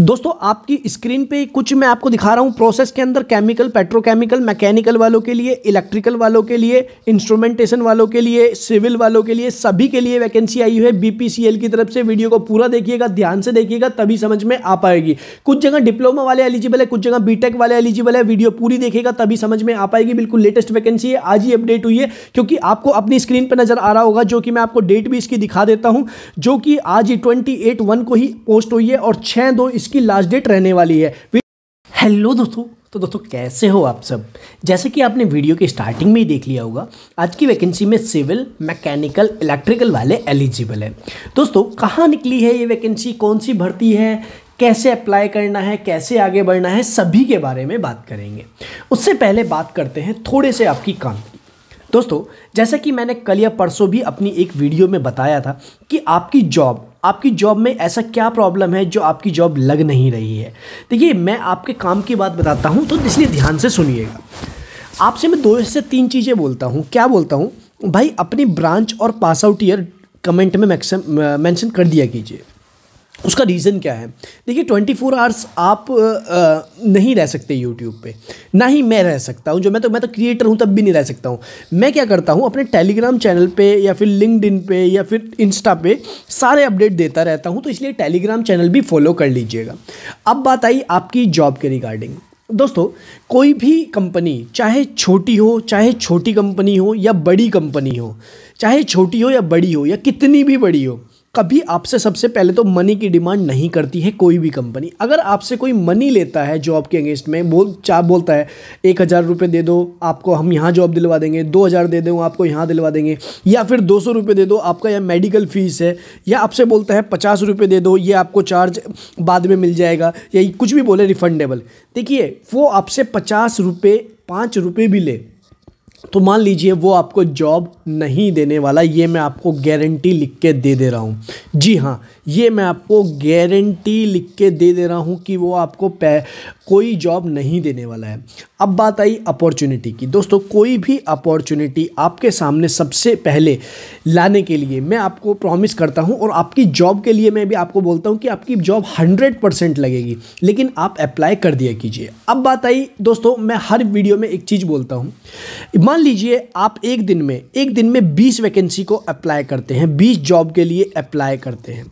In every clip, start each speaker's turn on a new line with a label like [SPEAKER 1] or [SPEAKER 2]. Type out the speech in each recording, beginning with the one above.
[SPEAKER 1] दोस्तों आपकी स्क्रीन पे कुछ मैं आपको दिखा रहा हूँ प्रोसेस के अंदर केमिकल पेट्रोकेमिकल मैकेनिकल वालों के लिए इलेक्ट्रिकल वालों के लिए इंस्ट्रूमेंटेशन वालों के लिए सिविल वालों के लिए सभी के लिए वैकेंसी आई है बीपीसीएल की तरफ से वीडियो को पूरा देखिएगा ध्यान से देखिएगा तभी समझ में आ पाएगी कुछ जगह डिप्लोमा वाले एलिजिबल है कुछ जगह बीटेक वाले एलिजिबल है वीडियो पूरी देखिएगा तभी समझ में आ पाएगी बिल्कुल लेटेस्ट वैकेंसी है आज ही अपडेट हुई है क्योंकि आपको अपनी स्क्रीन पर नजर आ रहा होगा जो कि मैं आपको डेट भी इसकी दिखा देता हूँ जो कि आज ही ट्वेंटी को ही पोस्ट हुई है और छः दो इसकी इसकी लास्ट डेट रहने वाली है हेलो दोस्तों तो दोस्तों कैसे हो आप सब जैसे कि आपने वीडियो के स्टार्टिंग में ही देख लिया होगा आज की वैकेंसी में सिविल मैकेनिकल इलेक्ट्रिकल वाले एलिजिबल है दोस्तों कहाँ निकली है ये वैकेंसी कौन सी भर्ती है कैसे अप्लाई करना है कैसे आगे बढ़ना है सभी के बारे में बात करेंगे उससे पहले बात करते हैं थोड़े से आपकी काम की दोस्तों जैसा कि मैंने कल या परसों भी अपनी एक वीडियो में बताया था कि आपकी जॉब आपकी जॉब में ऐसा क्या प्रॉब्लम है जो आपकी जॉब लग नहीं रही है देखिए मैं आपके काम की बात बताता हूँ तो इसलिए ध्यान से सुनिएगा आपसे मैं दो से तीन चीज़ें बोलता हूँ क्या बोलता हूँ भाई अपनी ब्रांच और पास आउट ईयर कमेंट में मैक्सम मैंशन कर दिया कीजिए उसका रीज़न क्या है देखिए 24 फोर आवर्स आप आ, नहीं रह सकते यूट्यूब पे ना ही मैं रह सकता हूँ जो मैं तो मैं तो क्रिएटर हूँ तब भी नहीं रह सकता हूँ मैं क्या करता हूँ अपने टेलीग्राम चैनल पे या फिर लिंकड पे या फिर इंस्टा पे सारे अपडेट देता रहता हूँ तो इसलिए टेलीग्राम चैनल भी फॉलो कर लीजिएगा अब बात आई आपकी जॉब के रिगार्डिंग दोस्तों कोई भी कंपनी चाहे छोटी हो चाहे छोटी कंपनी हो या बड़ी कंपनी हो चाहे छोटी हो या बड़ी हो या कितनी भी बड़ी हो कभी आपसे सबसे पहले तो मनी की डिमांड नहीं करती है कोई भी कंपनी अगर आपसे कोई मनी लेता है जॉब के अगेंस्ट में बोल चाह बोलता है एक हज़ार रुपये दे दो आपको हम यहाँ जॉब दिलवा देंगे दो हज़ार दे दो आपको यहाँ दिलवा देंगे या फिर दो सौ रुपये दे दो आपका यह मेडिकल फीस है या आपसे बोलता है पचास रुपये दे दो ये आपको चार्ज बाद में मिल जाएगा या कुछ भी बोले रिफंडेबल देखिए वो आपसे पचास रुपये पाँच रुपये भी ले तो मान लीजिए वो आपको जॉब नहीं देने वाला ये मैं आपको गारंटी लिख के दे दे रहा हूँ जी हाँ ये मैं आपको गारंटी लिख के दे दे रहा हूँ कि वो आपको कोई जॉब नहीं देने वाला है अब बात आई अपॉर्चुनिटी की दोस्तों कोई भी अपॉर्चुनिटी आपके सामने सबसे पहले लाने के लिए मैं आपको प्रॉमिस करता हूँ और आपकी जॉब के लिए मैं भी आपको बोलता हूँ कि आपकी जॉब हंड्रेड परसेंट लगेगी लेकिन आप अप्लाई कर दिया कीजिए अब बात आई दोस्तों मैं हर वीडियो में एक चीज़ बोलता हूँ मान लीजिए आप एक दिन में एक दिन में बीस वैकेंसी को अप्लाई करते हैं बीस जॉब के लिए अप्लाई करते हैं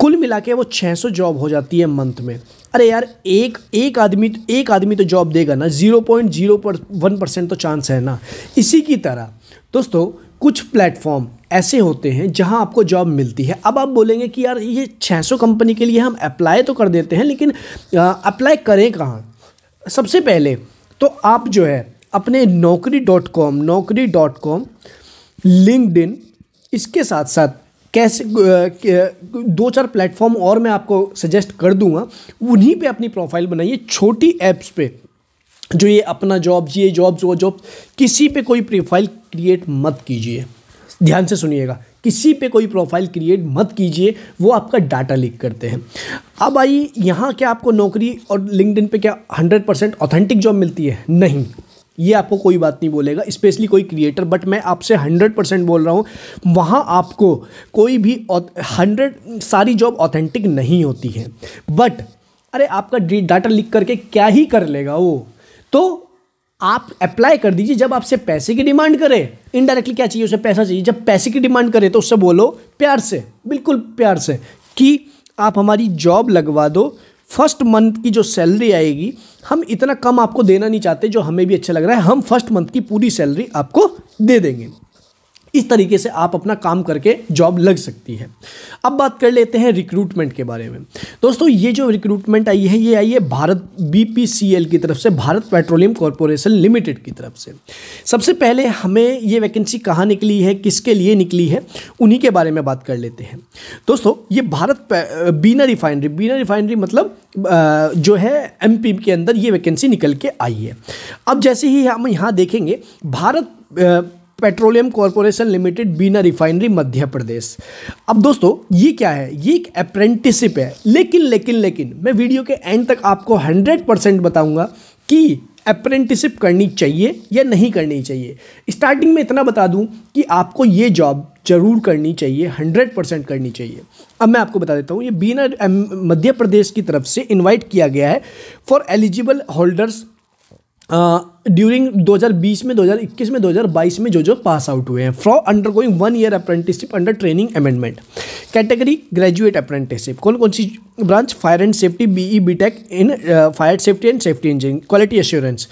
[SPEAKER 1] कुल मिला के वो 600 जॉब हो जाती है मंथ में अरे यार एक एक आदमी तो, एक आदमी तो जॉब देगा ना जीरो पॉइंट जीरो पर वन परसेंट तो चांस है ना इसी की तरह दोस्तों कुछ प्लेटफॉर्म ऐसे होते हैं जहां आपको जॉब मिलती है अब आप बोलेंगे कि यार ये 600 कंपनी के लिए हम अप्लाई तो कर देते हैं लेकिन अप्लाई करें कहाँ सबसे पहले तो आप जो है अपने Naukri dot com Naukri dot com LinkedIn इसके साथ साथ कैसे दो चार प्लेटफॉर्म और मैं आपको सजेस्ट कर दूंगा उन्हीं पे अपनी प्रोफाइल बनाइए छोटी ऐप्स पे जो ये अपना जॉब्स ये जॉब्स वो जॉब्स किसी पे कोई प्रोफाइल क्रिएट मत कीजिए ध्यान से सुनिएगा किसी पे कोई प्रोफाइल क्रिएट मत कीजिए वो आपका डाटा लीक करते हैं अब आई यहाँ क्या आपको नौकरी और लिंकड पे क्या हंड्रेड परसेंट ऑथेंटिक जॉब मिलती है नहीं ये आपको कोई बात नहीं बोलेगा स्पेशली कोई क्रिएटर बट मैं आपसे हंड्रेड परसेंट बोल रहा हूँ वहाँ आपको कोई भी हंड्रेड सारी जॉब ऑथेंटिक नहीं होती है बट अरे आपका डाटा लिख करके क्या ही कर लेगा वो तो आप अप्लाई कर दीजिए जब आपसे पैसे की डिमांड करे इनडायरेक्टली क्या चाहिए उसे पैसा चाहिए जब पैसे की डिमांड करे तो उससे बोलो प्यार से बिल्कुल प्यार से कि आप हमारी जॉब लगवा दो फर्स्ट मंथ की जो सैलरी आएगी हम इतना कम आपको देना नहीं चाहते जो हमें भी अच्छा लग रहा है हम फर्स्ट मंथ की पूरी सैलरी आपको दे देंगे इस तरीके से आप अपना काम करके जॉब लग सकती है अब बात कर लेते हैं रिक्रूटमेंट के बारे में दोस्तों ये जो रिक्रूटमेंट आई है ये आई है भारत बी की तरफ से भारत पेट्रोलियम कॉरपोरेशन लिमिटेड की तरफ से सबसे पहले हमें ये वैकेंसी कहाँ निकली है किसके लिए निकली है उन्हीं के बारे में बात कर लेते हैं दोस्तों ये भारत बीना रिफाइनरी बीना रिफाइनरी मतलब जो है एम के अंदर ये वैकेंसी निकल के आई है अब जैसे ही हम यहाँ देखेंगे Bharat petroleum corporation limited Bina refinery Madhya Pradesh अब दोस्तों ये क्या है ये एक अप्रेंटिसिप है लेकिन लेकिन लेकिन मैं वीडियो के एंड तक आपको हंड्रेड परसेंट बताऊँगा कि अप्रेंटिसिप करनी चाहिए या नहीं करनी चाहिए स्टार्टिंग में इतना बता दूं कि आपको ये जॉब जरूर करनी चाहिए हंड्रेड परसेंट करनी चाहिए अब मैं आपको बता देता हूँ ये बीना मध्य प्रदेश की तरफ से इनवाइट किया गया है फॉर एलिजिबल होल्डर्स ड्यूरिंग 2020 में 2021 में 2022 में जो जो पास आउट हुए हैं फ्रॉ undergoing one year apprenticeship under training amendment category graduate apprenticeship कौन कौन सी branch fire and safety BE BTech in fire safety and safety engineering quality assurance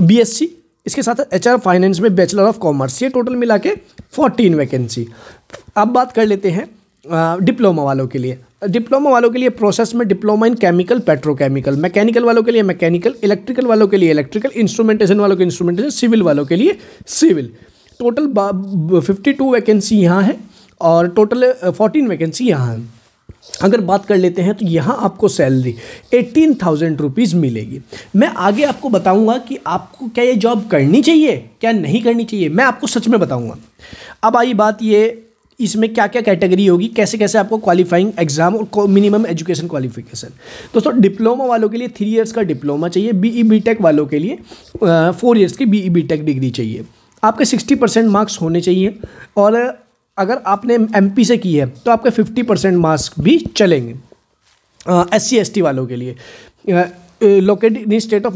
[SPEAKER 1] BSc इसके साथ एच आर फाइनेंस में बैचलर ऑफ कॉमर्स ये total मिला के fourteen vacancy अब बात कर लेते हैं डिप्लोमा वालों के लिए डिप्लोमा वालों के लिए प्रोसेस में diploma in chemical petrochemical mechanical वालों के लिए मैकेनिकल इलेक्ट्रिकल वालों के लिए इलेक्ट्रिकल इंस्ट्रूमेंटेशन वालों के इंस्ट्रूमेंटेशन सिविल वालों के लिए civil total fifty two vacancy यहाँ है और टोटल फोर्टीन वैकेंसी यहाँ है अगर बात कर लेते हैं तो यहाँ आपको सैलरी एटीन थाउजेंड रुपीज़ मिलेगी मैं आगे आपको बताऊँगा कि आपको क्या ये जॉब करनी चाहिए क्या नहीं करनी चाहिए मैं आपको सच में बताऊँगा अब आई बात ये इसमें क्या क्या कैटेगरी होगी कैसे कैसे आपको क्वालिफाइंग एग्जाम और मिनिमम एजुकेशन क्वालिफिकेशन दोस्तों डिप्लोमा वालों के लिए थ्री इयर्स का डिप्लोमा चाहिए बी टेक e वालों के लिए फोर इयर्स की बी ई टेक डिग्री चाहिए आपके सिक्सटी परसेंट मार्क्स होने चाहिए और अगर आपने एम से की है तो आपके फिफ्टी परसेंट मार्क्स भी चलेंगे एस सी वालों के लिए located in state of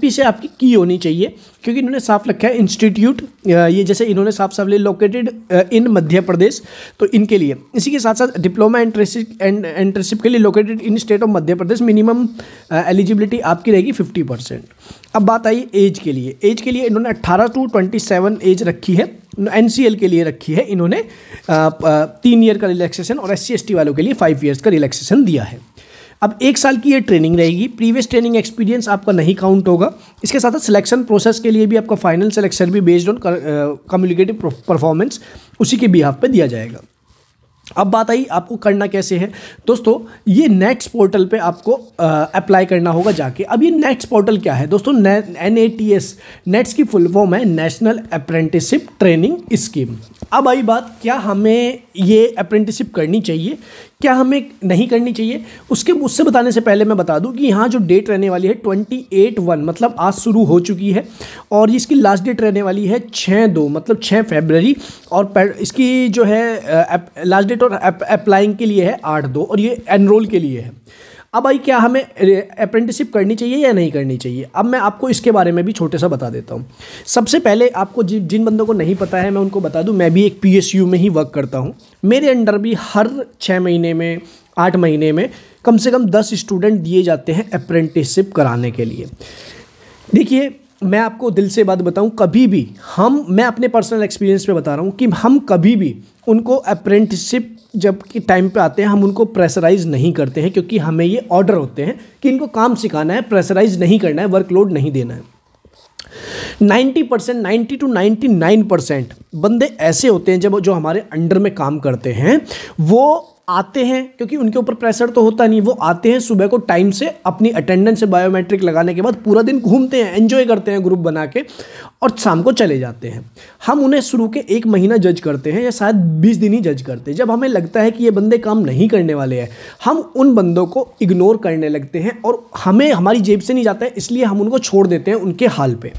[SPEAKER 1] P से आपकी की होनी चाहिए क्योंकि इन्होंने साफ रखा है इंस्टीट्यूट ये जैसे इन्होंने साफ साफ लिए लोकेटेड इन मध्य प्रदेश तो इनके लिए इसी के साथ साथ डिप्लोमा एंट्रेसिप एंड एंट्रेसिप के लिए located in state of Madhya Pradesh minimum eligibility आपकी रहेगी फिफ्टी परसेंट अब बात आई एज के लिए एज के लिए इन्होंने अट्ठारह टू ट्वेंटी सेवन एज रखी है एन सी एल के लिए रखी है इन्होंने तीन ईयर का रिलैक्सेशन और एस सी एस टी वालों के लिए फाइव ईयर्स का रिलैक्सेशन दिया है अब एक साल की ये ट्रेनिंग रहेगी प्रीवियस ट्रेनिंग एक्सपीरियंस आपका नहीं काउंट होगा इसके साथ साथ सिलेक्शन प्रोसेस के लिए भी आपका फाइनल सिलेक्शन भी बेस्ड ऑन कम्युनिकेटिव परफॉर्मेंस उसी के बिहाफ पे दिया जाएगा अब बात आई आपको करना कैसे है दोस्तों ये नेट्स पोर्टल पे आपको अप्लाई करना होगा जाके अब ये नेट्स पोर्टल क्या है दोस्तों N A T S NATS की फुल फॉर्म है नेशनल अप्रेंटिसशिप ट्रेनिंग स्कीम अब आई बात क्या हमें ये अप्रेंटिसिप करनी चाहिए क्या हमें नहीं करनी चाहिए उसके उससे बताने से पहले मैं बता दूं कि यहाँ जो डेट रहने वाली है ट्वेंटी एट वन मतलब आज शुरू हो चुकी है और इसकी लास्ट डेट रहने वाली है छः दो मतलब छः फेबररी और इसकी जो है लास्ट डेट और अप्लाइंग के लिए है आठ दो और ये एनरोल के लिए है अब भाई क्या हमें अप्रेंटिसिप करनी चाहिए या नहीं करनी चाहिए अब मैं आपको इसके बारे में भी छोटे सा बता देता हूँ सबसे पहले आपको जि, जिन बंदों को नहीं पता है मैं उनको बता दूँ मैं भी एक पी में ही वर्क करता हूँ मेरे अंडर भी हर छः महीने में आठ महीने में कम से कम दस स्टूडेंट दिए जाते हैं अप्रेंटिसिप कराने के लिए देखिए मैं आपको दिल से बात बताऊं कभी भी हम मैं अपने पर्सनल एक्सपीरियंस पे बता रहा हूं कि हम कभी भी उनको अप्रेंटिसिप जब कि टाइम पे आते हैं हम उनको प्रेशराइज नहीं करते हैं क्योंकि हमें ये ऑर्डर होते हैं कि इनको काम सिखाना है प्रेशराइज नहीं करना है वर्कलोड नहीं देना है 90 परसेंट नाइन्टी टू 99 परसेंट बंदे ऐसे होते हैं जब जो हमारे अंडर में काम करते हैं वो आते हैं क्योंकि उनके ऊपर प्रेशर तो होता नहीं वो आते हैं सुबह को टाइम से अपनी अटेंडेंस से बायोमेट्रिक लगाने के बाद पूरा दिन घूमते हैं एंजॉय करते हैं ग्रुप बना के और शाम को चले जाते हैं हम उन्हें शुरू के एक महीना जज करते हैं या शायद बीस दिन ही जज करते हैं जब हमें लगता है कि ये बंदे काम नहीं करने वाले हैं हम उन बंदों को इग्नोर करने लगते हैं और हमें हमारी जेब से नहीं जाता है इसलिए हम उनको छोड़ देते हैं उनके हाल पर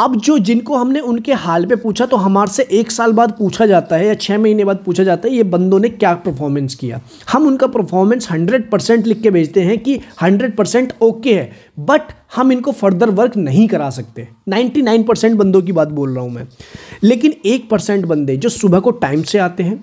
[SPEAKER 1] अब जो जिनको हमने उनके हाल पे पूछा तो हमारे से एक साल बाद पूछा जाता है या छः महीने बाद पूछा जाता है ये बंदों ने क्या परफॉर्मेंस किया हम उनका परफॉर्मेंस हंड्रेड परसेंट लिख के भेजते हैं कि हंड्रेड परसेंट ओके है बट हम इनको फर्दर वर्क नहीं करा सकते नाइन्टी नाइन परसेंट बंदों की बात बोल रहा हूँ मैं लेकिन एक परसेंट बंदे जो सुबह को टाइम से आते हैं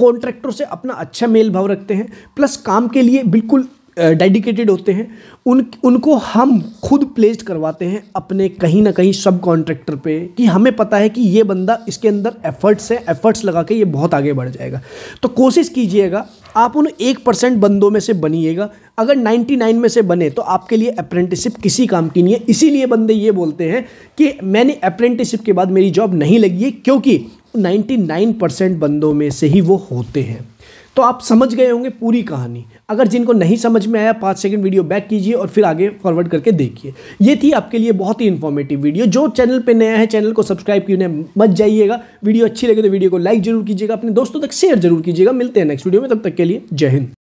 [SPEAKER 1] कॉन्ट्रैक्टर से अपना अच्छा मेल भाव रखते हैं प्लस काम के लिए बिल्कुल डेडिकेटेड होते हैं उन उनको हम खुद प्लेस्ड करवाते हैं अपने कहीं ना कहीं सब कॉन्ट्रैक्टर पे कि हमें पता है कि ये बंदा इसके अंदर एफर्ट्स है एफर्ट्स लगा के ये बहुत आगे बढ़ जाएगा तो कोशिश कीजिएगा आप उन एक परसेंट बंदों में से बनिएगा अगर 99 में से बने तो आपके लिए अप्रेंटिसिप किसी काम की नहीं है इसीलिए बंदे ये बोलते हैं कि मैंने अप्रेंटिसिप के बाद मेरी जॉब नहीं लगी है क्योंकि 99 परसेंट बंदों में से ही वो होते हैं तो आप समझ गए होंगे पूरी कहानी अगर जिनको नहीं समझ में आया पाँच सेकंड वीडियो बैक कीजिए और फिर आगे फॉरवर्ड करके देखिए ये थी आपके लिए बहुत ही इन्फॉर्मेटिव वीडियो जो चैनल पे नया है चैनल को सब्सक्राइब किए मत जाइएगा वीडियो अच्छी लगे तो वीडियो को लाइक जरूर कीजिएगा अपने दोस्तों तक शेयर जरूर कीजिएगा मिलते हैं नेक्स्ट वीडियो में तब तक के लिए जय हिंद